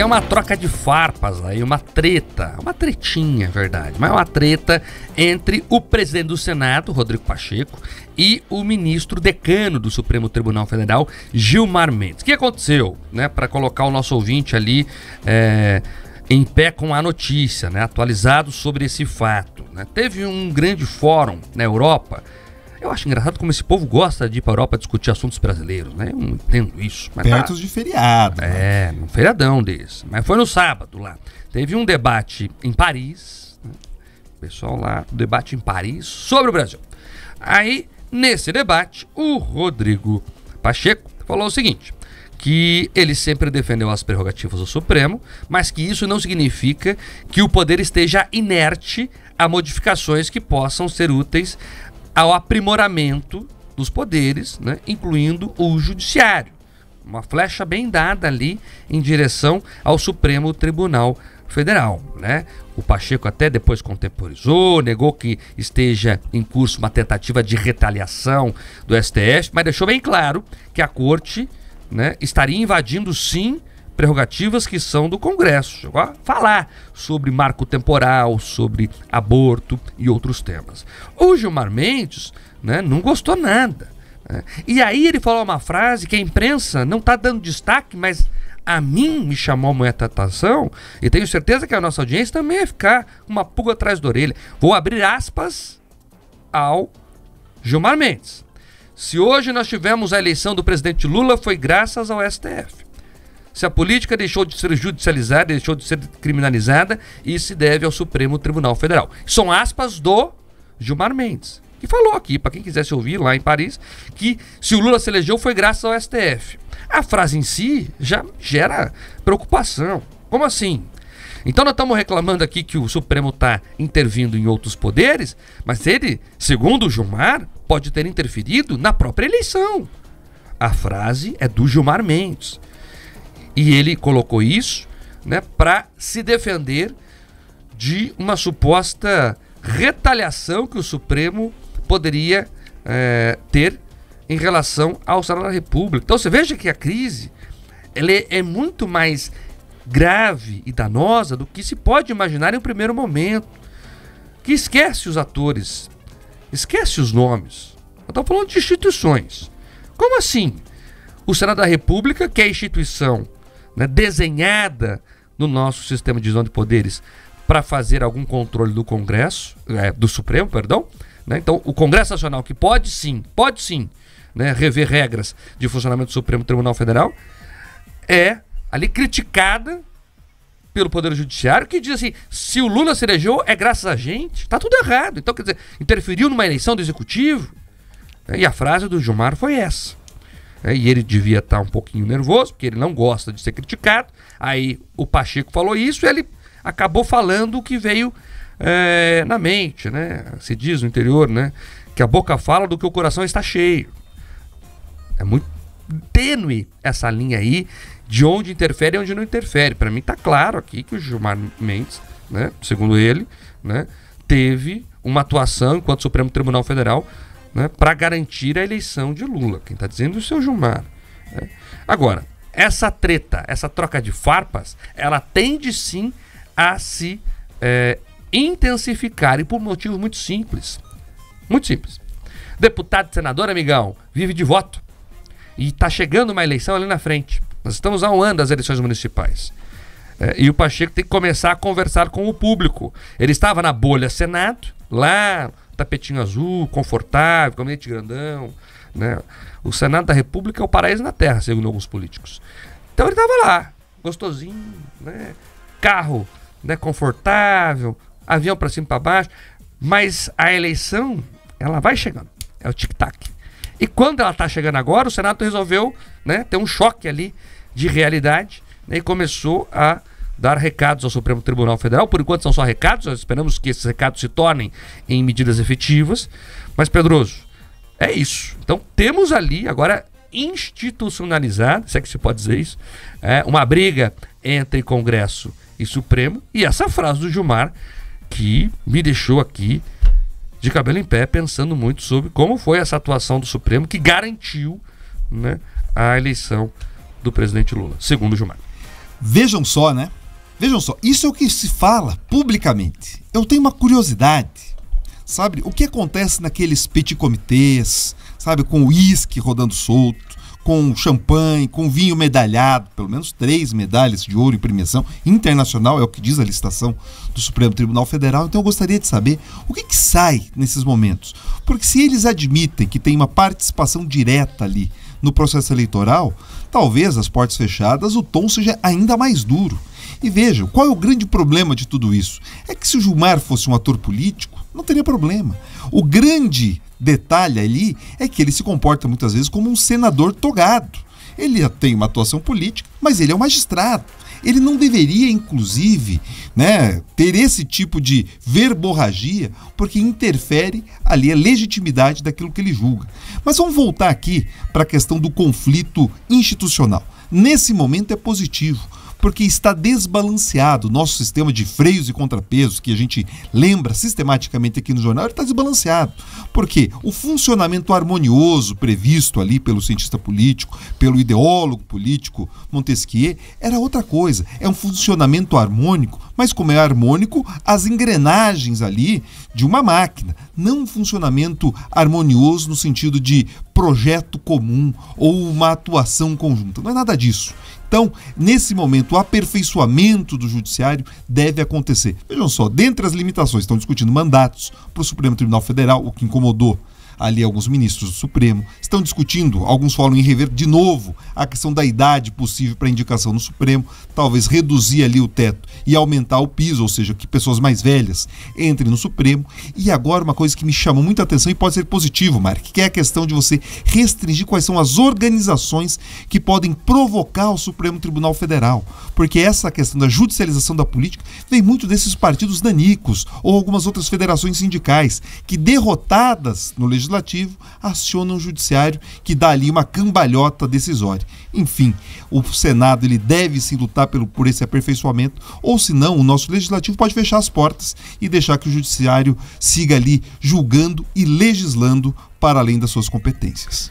que é uma troca de farpas aí, uma treta, uma tretinha, é verdade, mas é uma treta entre o presidente do Senado, Rodrigo Pacheco, e o ministro decano do Supremo Tribunal Federal, Gilmar Mendes. O que aconteceu, né, para colocar o nosso ouvinte ali é, em pé com a notícia, né, atualizado sobre esse fato? Né? Teve um grande fórum na Europa eu acho engraçado como esse povo gosta de ir para a Europa discutir assuntos brasileiros, né? Eu não entendo isso. Mas tá. Perto tá. de feriado. Né? É, um feriadão desse. Mas foi no sábado lá. Teve um debate em Paris, né? o pessoal lá, um debate em Paris sobre o Brasil. Aí, nesse debate, o Rodrigo Pacheco falou o seguinte: que ele sempre defendeu as prerrogativas do Supremo, mas que isso não significa que o poder esteja inerte a modificações que possam ser úteis ao aprimoramento dos poderes, né, incluindo o judiciário. Uma flecha bem dada ali em direção ao Supremo Tribunal Federal. Né? O Pacheco até depois contemporizou, negou que esteja em curso uma tentativa de retaliação do STF, mas deixou bem claro que a corte né, estaria invadindo sim prerrogativas que são do Congresso, falar sobre marco temporal, sobre aborto e outros temas. O Gilmar Mendes né, não gostou nada. Né? E aí ele falou uma frase que a imprensa não está dando destaque, mas a mim me chamou muita atenção e tenho certeza que a nossa audiência também vai ficar uma pulga atrás da orelha. Vou abrir aspas ao Gilmar Mendes. Se hoje nós tivemos a eleição do presidente Lula foi graças ao STF. Se a política deixou de ser judicializada, deixou de ser criminalizada, isso se deve ao Supremo Tribunal Federal. São aspas do Gilmar Mendes, que falou aqui, para quem quisesse ouvir lá em Paris, que se o Lula se elegeu foi graças ao STF. A frase em si já gera preocupação. Como assim? Então nós estamos reclamando aqui que o Supremo está intervindo em outros poderes, mas ele, segundo o Gilmar, pode ter interferido na própria eleição. A frase é do Gilmar Mendes. E ele colocou isso né, para se defender de uma suposta retaliação que o Supremo poderia é, ter em relação ao Senado da República. Então você veja que a crise ela é, é muito mais grave e danosa do que se pode imaginar em um primeiro momento. Que esquece os atores, esquece os nomes. Eu estou falando de instituições. Como assim? O Senado da República, que é a instituição né, desenhada no nosso sistema de divisão de poderes para fazer algum controle do Congresso, é, do Supremo, perdão. Né? Então, o Congresso Nacional, que pode sim, pode sim, né, rever regras de funcionamento do Supremo Tribunal Federal, é ali criticada pelo Poder Judiciário, que diz assim: se o Lula se elegeu, é graças a gente. Tá tudo errado. Então, quer dizer, interferiu numa eleição do Executivo. Né? E a frase do Gilmar foi essa. Né? E ele devia estar tá um pouquinho nervoso, porque ele não gosta de ser criticado. Aí o Pacheco falou isso e ele acabou falando o que veio é, na mente, né? Se diz no interior, né? Que a boca fala do que o coração está cheio. É muito tênue essa linha aí de onde interfere e onde não interfere. Para mim tá claro aqui que o Gilmar Mendes, né, segundo ele, né, teve uma atuação enquanto Supremo Tribunal Federal né, para garantir a eleição de Lula. Quem está dizendo é o seu Gilmar. Né? Agora, essa treta, essa troca de farpas, ela tende sim a se é, intensificar e por motivos muito simples. Muito simples. Deputado e senador, amigão, vive de voto. E está chegando uma eleição ali na frente. Nós estamos a um ano das eleições municipais. É, e o Pacheco tem que começar a conversar com o público. Ele estava na bolha Senado, lá tapetinho azul, confortável, gabinete grandão. Né? O Senado da República é o paraíso na terra, segundo alguns políticos. Então ele estava lá, gostosinho, né? carro né? confortável, avião para cima e para baixo. Mas a eleição, ela vai chegando. É o tic-tac. E quando ela está chegando agora, o Senado resolveu né, ter um choque ali de realidade né, e começou a dar recados ao Supremo Tribunal Federal. Por enquanto são só recados, nós esperamos que esses recados se tornem em medidas efetivas. Mas, Pedroso, é isso. Então temos ali agora institucionalizado, se é que se pode dizer isso, é, uma briga entre Congresso e Supremo. E essa frase do Gilmar que me deixou aqui de cabelo em pé, pensando muito sobre como foi essa atuação do Supremo que garantiu né, a eleição do presidente Lula, segundo Gilmar. Vejam só, né? Vejam só, isso é o que se fala publicamente. Eu tenho uma curiosidade. Sabe, o que acontece naqueles petit comitês, sabe, com uísque rodando solto, com champanhe, com vinho medalhado, pelo menos três medalhas de ouro em premiação internacional, é o que diz a licitação do Supremo Tribunal Federal. Então eu gostaria de saber o que, que sai nesses momentos. Porque se eles admitem que tem uma participação direta ali no processo eleitoral, talvez as portas fechadas o tom seja ainda mais duro. E vejam, qual é o grande problema de tudo isso? É que se o Gilmar fosse um ator político, não teria problema. O grande detalhe ali é que ele se comporta muitas vezes como um senador togado. Ele tem uma atuação política, mas ele é um magistrado. Ele não deveria, inclusive, né, ter esse tipo de verborragia, porque interfere ali a legitimidade daquilo que ele julga. Mas vamos voltar aqui para a questão do conflito institucional. Nesse momento é positivo porque está desbalanceado. Nosso sistema de freios e contrapesos, que a gente lembra sistematicamente aqui no jornal, está desbalanceado. Porque o funcionamento harmonioso previsto ali pelo cientista político, pelo ideólogo político Montesquieu, era outra coisa. É um funcionamento harmônico mas como é harmônico, as engrenagens ali de uma máquina, não um funcionamento harmonioso no sentido de projeto comum ou uma atuação conjunta. Não é nada disso. Então, nesse momento, o aperfeiçoamento do judiciário deve acontecer. Vejam só, dentre as limitações, estão discutindo mandatos para o Supremo Tribunal Federal, o que incomodou ali alguns ministros do Supremo, estão discutindo, alguns falam em rever de novo a questão da idade possível para indicação no Supremo, talvez reduzir ali o teto e aumentar o piso, ou seja, que pessoas mais velhas entrem no Supremo. E agora uma coisa que me chamou muita atenção e pode ser positivo, Mark, que é a questão de você restringir quais são as organizações que podem provocar o Supremo Tribunal Federal, porque essa questão da judicialização da política vem muito desses partidos danicos ou algumas outras federações sindicais que derrotadas no legislativo legislativo, aciona o judiciário que dá ali uma cambalhota decisória. Enfim, o Senado ele deve se lutar pelo, por esse aperfeiçoamento, ou senão o nosso legislativo pode fechar as portas e deixar que o judiciário siga ali julgando e legislando para além das suas competências.